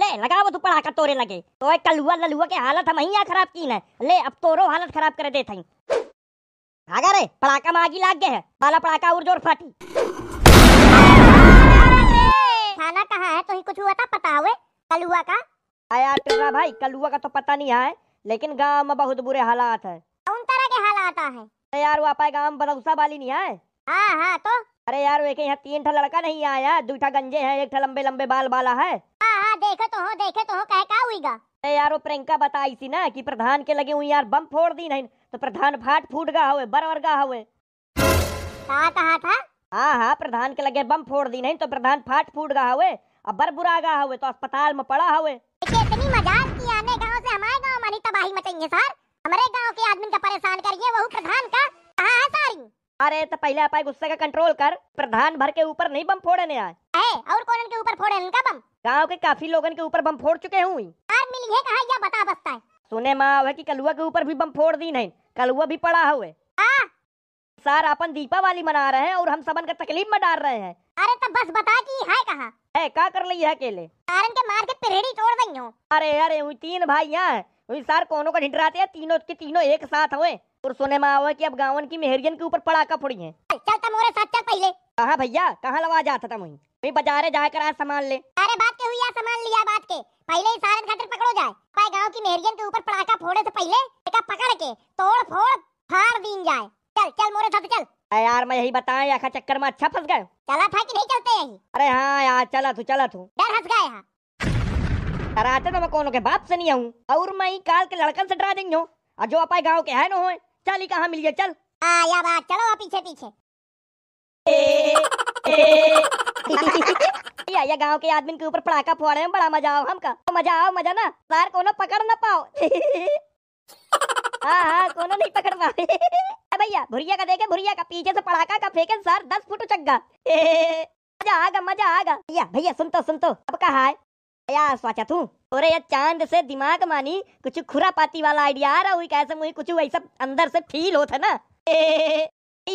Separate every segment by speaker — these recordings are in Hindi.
Speaker 1: ले लगा वो तू पढ़ा कर तोरे लगे तो एक कलुआ ललुआ के हालत हम यहाँ खराब की न ले अब तोरो हालत खराब कर दे थी आगा रे पड़ाका में आगे लाग गए है बाला पड़ाका और जोर फाटी थाना कहाँ है तो ही कुछ हुआ था पता हुए कलुआ का आया तेरा तो भाई कलुआ का तो पता नहीं है लेकिन गाँव में बहुत बुरे हालात है कौन तरह के हालात है यार वो आपा गाँव बदौसा वाली नहीं है हाँ हाँ तो अरे यार एक यहाँ तीन ठा लड़का नहीं आया दूठा ठा गंजे हैं एक ठा लंबे लंबे बाल बाला है देखे तो हो देखे तो हो कह का हुईगा अरे यार वो प्रियंका बताई थी ना कि प्रधान के लगे हुई यार बम फोड़ दी नहीं तो प्रधान फाट फूट गा हुए बरवर गा हुए
Speaker 2: कहा कहा था
Speaker 1: हाँ हाँ प्रधान के लगे बम फोड़ दी नहीं तो प्रधान फाट फूट गा हुए अब बर बुरा गा हुए तो अस्पताल में पड़ा हुए इतनी मजाक की आने गांव से हमारे गांव मानी तबाही मचेंगे सर हमारे गांव के आदमी का परेशान अरे तो पहले अपाय गुस्से का कंट्रोल कर प्रधान भर के ऊपर नहीं बम फोड़ने आए और कौन के ऊपर फोड़े इनका बम गांव के काफी लोगों के ऊपर बम फोड़ चुके हुई मिली है या बता बसता है सुने माँ की कलुआ के ऊपर भी बम फोड़ दी नहीं कलुआ भी पड़ा हुए सर अपन दीपावली मना रहे हैं और हम सबन का तकलीफ में डाल रहे हैं अरे तो
Speaker 2: बस बता की
Speaker 1: है कहा है क्या कर ली है अकेले कारण के मार के पेरेडी तोड़ रही हूँ अरे अरे तीन भाई यहाँ है सर कोनों का ढिंडराते हैं तीनों के तीनों एक साथ हुए तो सुने में आवा की अब गाँवन की मेहरियन के ऊपर पड़ाका फोड़ी है चल तुम साथ चल पहले कहाँ भैया कहाँ लगा जाता था वही मैं बाजारे जाकर आज सामान ले अरे बात के हुई सामान लिया
Speaker 2: बात के पहले ही सारे खातिर पकड़ो जाए भाई गांव की मेहरियन के ऊपर पड़ाका फोड़े से पहले एक पकड़ के
Speaker 1: तोड़ फोड़ फाड़ दीन जाए चल चल मोरे साथ चल यार मैं यही बताया यहाँ चक्कर में अच्छा फंस गए चला था कि नहीं चलते यही अरे हाँ यार चला तू चला तू डर हंस गए यहाँ डराते तो मैं कोनो के बाप से नहीं आऊँ और मैं काल के लड़कन से डरा देंगे और जो अपाए गाँव के है न चल ही कहाँ मिल गया चल आया बात चलो पीछे पीछे या, या गांव के आदमी के ऊपर पड़ाका फोड़े हैं बड़ा मजा आओ हमका मजा आओ मजा ना सार कोनो पकड़ ना पाओ हाँ हाँ कोनो नहीं पकड़ पाए भैया भुरिया का देखे भुरिया का पीछे से पड़ाका का फेंके सर दस फुट चक्का मजा आगा मजा आगा भैया भैया सुन तो सुन तो अब कहा है या सोचा तू और ये चांद से दिमाग मानी कुछ खुरा पाती वाला आइडिया आ रहा हुई कैसे मुझे कुछ वैसा अंदर से फील होता ना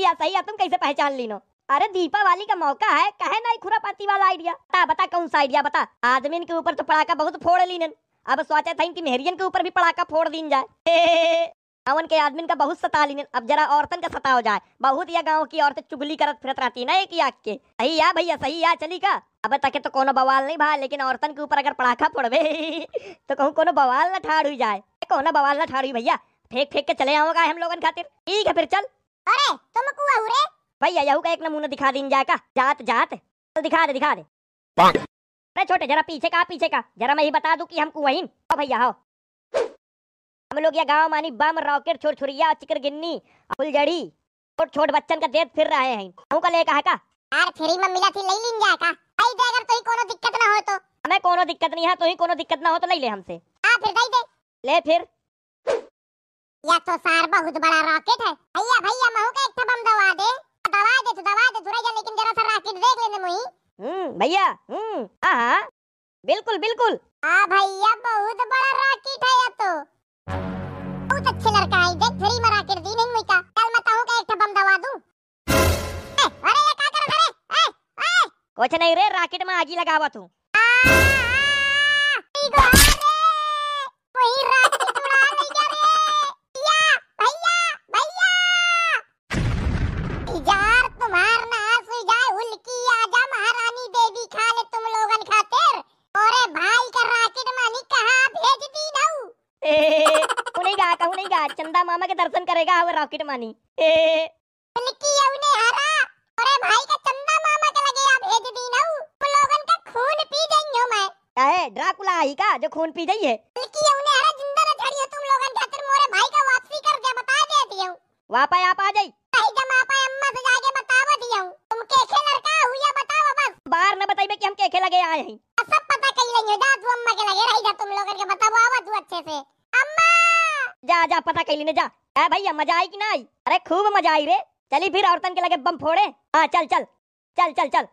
Speaker 1: या सही है तुम कैसे पहचान लीनो अरे दीपावली का मौका है कहे ना खुरा पाती वाला आइडिया बता बता कौन सा आइडिया बता आदमी के ऊपर तो पड़ाका बहुत फोड़ लीन अब सोचा था इनकी मेहरियन के ऊपर भी पड़ाका फोड़ दीन जाए अवन के आदमी का बहुत सता लीन अब जरा औरतन का सता हो जाए बहुत या गाँव की औरतें चुगली करत फिरत रहती ना एक आग के सही या भैया सही या चली का अब तक तो कोनो बवाल नहीं भा लेकिन औरतन के ऊपर अगर पड़ाखा पड़वे तो कहूँ कोनो बवाल ना ठाड़ हुई जाए कोनो बवाल ना ठाड़ हुई भैया फेंक फेंक के चले आओगे हम लोगन खातिर ठीक है फिर चल अरे तुम कुआ रे भैया यहू का एक नमूना दिखा दी जाए का जात जात चल दिखा दे दिखा दे अरे छोटे जरा पीछे का पीछे का जरा मैं ही बता दूं कि हम कुआ ओ भैया हो हम लोग ये गाँव मानी बम रॉकेट छुरिया चिकर गिन्नी फुलझड़ी और छोट बच्चन का देख फिर रहे हैं हमको लेकर है का यार फ्री में मिला थी ले लिन जाए का आई दे अगर तोही कोनो दिक्कत ना हो तो हमें कोनो दिक्कत नहीं है तोही कोनो दिक्कत ना हो तो ले ले हमसे हां फिर दे दे ले फिर या तो
Speaker 3: सार बहुत बड़ा रॉकेट है भैया भैया महू का एक बम दवा दे दवा दे तो दवा दे थोड़ा जा लेकिन जरा सा रॉकेट देख लेने मुई हम्म भैया हम्म हां हाँ। बिल्कुल बिल्कुल हां भैया बहुत बड़ा रॉकेट है या तो बहुत अच्छे लड़का है देख
Speaker 1: मरा कर दी नहीं मत का एक बम दूं ए, अरे ये का ए ए कुछ नहीं रे रॉकेट में आगी लगावा तू ई गो अरे कोई बनेगा चंदा मामा के दर्शन करेगा वो रॉकेट मानी ड्राकुला का जो खून पी जाइए वापस आप आ जाई
Speaker 3: बाहर न बताइए
Speaker 1: कि हम कैसे लगे आए हैं
Speaker 3: सब पता कही जा तू अम्मा
Speaker 1: के लगे रही जा तुम लोगन के बताओ तू अच्छे से जा जा पता कैली लेने जा ए भैया मजा आई कि ना आई अरे खूब मजा आई रे चली फिर औरतन के लगे बम फोड़े हाँ चल चल चल चल चल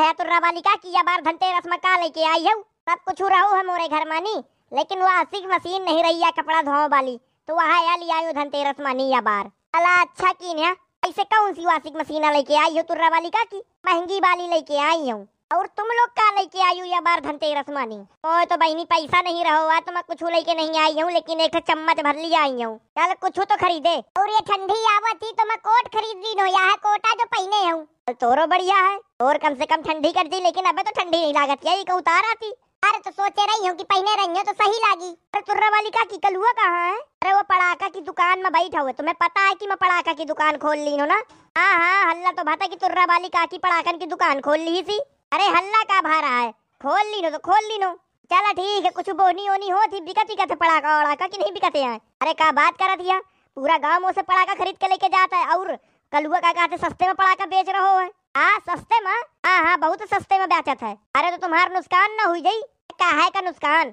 Speaker 1: आया तो रवालिका की बार धनतेरस में का लेके आई
Speaker 2: हूँ सब कुछ रहो है मोरे घर मानी लेकिन वह सिर्फ मशीन नहीं रही है कपड़ा धो वाली तो वहाँ आया लिया आयो धनतेरस मानी या बार अला अच्छा की ना ऐसे कौन सी वासिक मशीन लेके आई हो तुर्रा वाली का की महंगी वाली लेके आई हूँ और तुम लोग का लेके आयु या बार धनतेरस मानी ओ तो बहनी पैसा नहीं रहो आ तो मैं कुछ लेके नहीं आई हूँ लेकिन एक चम्मच भर लिया आई हूँ चल कुछ तो खरीदे और ये ठंडी थी तो मैं कोट खरीद ली नो यहाँ कोटा जो पहने हूँ तोरो बढ़िया है और कम से कम ठंडी कर दी लेकिन अब तो ठंडी नहीं लागत यही का उतार आती अरे तो सोचे रही हूँ कि पहने रही हूँ तो सही लागी अरे तुर्रा वाली का की कलुआ कहाँ है अरे वो पड़ाका की दुकान में बैठा हुआ तुम्हें पता है कि मैं पड़ाका की दुकान खोल ली हूँ ना हाँ हाँ हल्ला तो भाता की तुर्रा वाली का की पड़ाकन की दुकान खोल ली थी अरे हल्ला का भा रहा है खोल ली नो तो खोल ली नो चला ठीक है कुछ बोनी ओनी हो थी बिकट ही कहते पड़ाका उड़ाका कि नहीं बिकते यहाँ अरे का बात करा दिया पूरा गाँव मुँह से पड़ाका खरीद के लेके जाता है और कलुआ का कहते सस्ते में पड़ाका बेच रहो है आ सस्ते में हाँ हाँ बहुत सस्ते में बेचत है अरे तो तुम्हारा नुकसान ना हुई
Speaker 1: जाई का है का नुकसान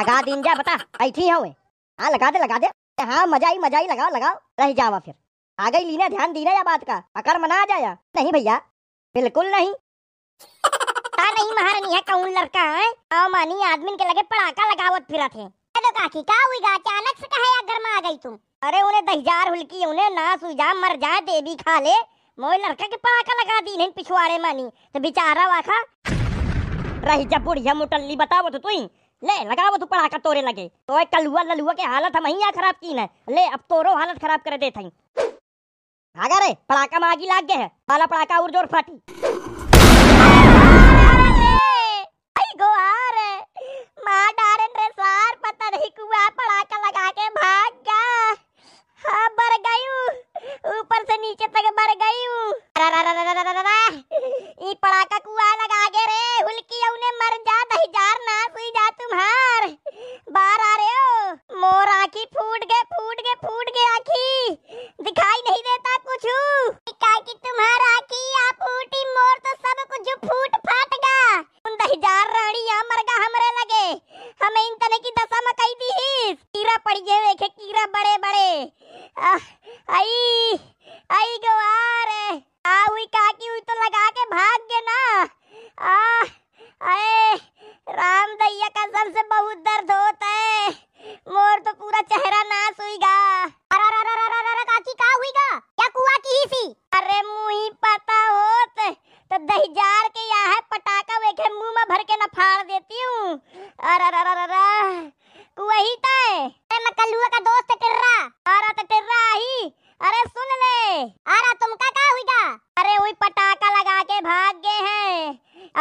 Speaker 1: लगा दीन जा बता ऐठी हवे हाँ लगा दे लगा दे हाँ मजा ही मजा ही लगाओ लगाओ रह जावा फिर आ गई लीना ध्यान दीना या बात का अकर मना आ जाया नहीं भैया बिल्कुल नहीं नहीं महारानी
Speaker 2: है कौन लड़का है मानी आदमी के लगे पड़ाका लगावत फिरत है तो काकी का हुई गा अचानक से कहे अगर मैं आ गई तुम अरे उन्हें दहजार हुलकी उन्हें ना सुझा मर जाए देवी खा ले
Speaker 1: मोए लड़का के पड़ाका लगा दी नहीं पिछवाड़े मानी तो बेचारा वाखा रही जब बुढ़िया मुटल्ली बतावो तो तुई ले लगावो तू पड़ाका तोरे लगे तो कलुआ ललुआ के हालत हम यहाँ खराब की न ले अब तोरो हालत खराब कर दे देते रे पड़ाका में लाग गए है पाला पड़ाका और जोर फाटी
Speaker 2: हुआ पड़ाका लगा के भाग गया हाँ मर गई ऊपर से नीचे तक बर गई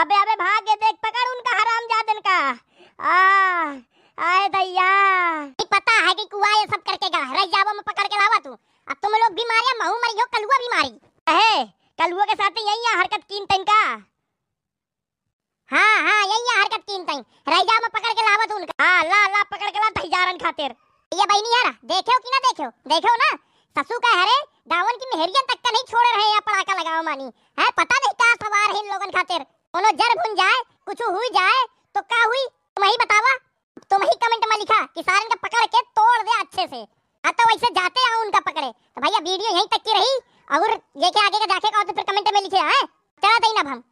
Speaker 2: अबे अबे भाग के देख पकड़ उनका हराम जादन का आ आए दैया पता है कि कुआ ये सब करके गया रह जाबो में पकड़ के लावा तू अब तुम लोग भी मारे महू मरी हो कलुआ भी मारी अहे कलुआ के साथ यही है हरकत कीन तई का हाँ हाँ यही है हरकत कीन तई रह जावा में पकड़ के लावा तू उनका हाँ ला ला पकड़ के ला तई जारन खातिर ये भाई नहीं यार देखो कि ना देखो देखो ना ससु का हरे दावन की मेहरियन तक का नहीं छोड़ रहे हैं पड़ाका लगाओ मानी है पता नहीं क्या सवार है इन लोगन खातिर कोनो जर भुन जाए कुछ हुई जाए तो का हुई तुम ही बतावा तुम ही कमेंट में लिखा किसान का पकड़ के तोड़ दे अच्छे से हाँ तो वैसे जाते आओ उनका पकड़े तो भैया वीडियो यहीं तक की रही और ये के
Speaker 3: आगे का जाके का तो फिर कमेंट में लिखे हैं चला देना तो अब हम